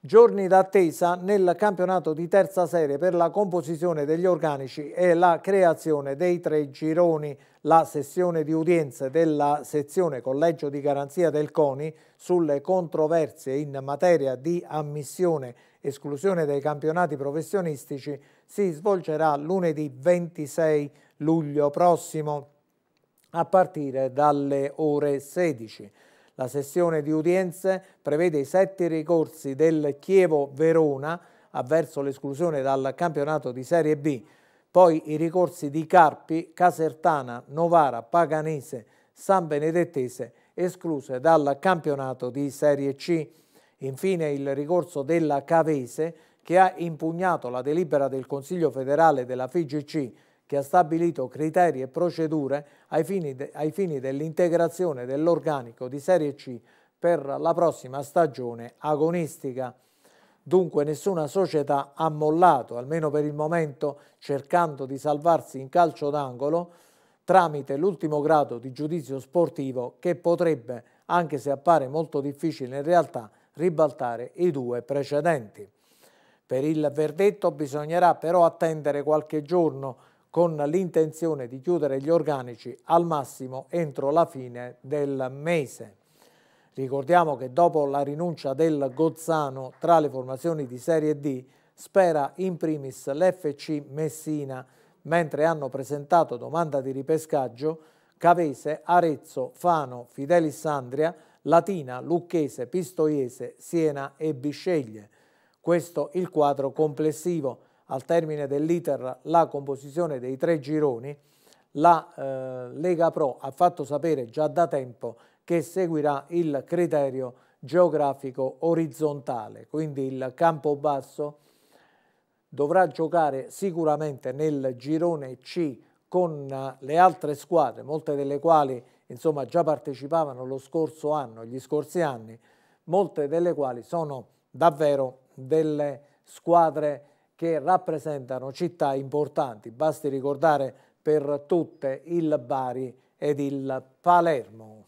Giorni d'attesa nel campionato di terza serie per la composizione degli organici e la creazione dei tre gironi. La sessione di udienze della sezione Collegio di Garanzia del CONI sulle controversie in materia di ammissione e esclusione dei campionati professionistici si svolgerà lunedì 26 luglio prossimo a partire dalle ore 16. La sessione di udienze prevede i sette ricorsi del Chievo-Verona avverso l'esclusione dal campionato di Serie B, poi i ricorsi di Carpi, Casertana, Novara, Paganese, San Benedettese escluse dal campionato di Serie C. Infine il ricorso della Cavese che ha impugnato la delibera del Consiglio federale della FIGC che ha stabilito criteri e procedure ai fini, de, ai fini dell'integrazione dell'organico di Serie C per la prossima stagione agonistica. Dunque nessuna società ha mollato, almeno per il momento, cercando di salvarsi in calcio d'angolo tramite l'ultimo grado di giudizio sportivo che potrebbe, anche se appare molto difficile in realtà, ribaltare i due precedenti. Per il verdetto bisognerà però attendere qualche giorno con l'intenzione di chiudere gli organici al massimo entro la fine del mese. Ricordiamo che dopo la rinuncia del Gozzano tra le formazioni di Serie D spera in primis l'FC Messina, mentre hanno presentato domanda di ripescaggio Cavese, Arezzo, Fano, Fidelisandria, Latina, Lucchese, Pistoiese, Siena e Bisceglie. Questo il quadro complessivo al termine dell'iter la composizione dei tre gironi, la eh, Lega Pro ha fatto sapere già da tempo che seguirà il criterio geografico orizzontale, quindi il campo basso dovrà giocare sicuramente nel girone C con eh, le altre squadre, molte delle quali insomma, già partecipavano lo scorso anno, gli scorsi anni, molte delle quali sono davvero delle squadre che rappresentano città importanti, basti ricordare per tutte il Bari ed il Palermo.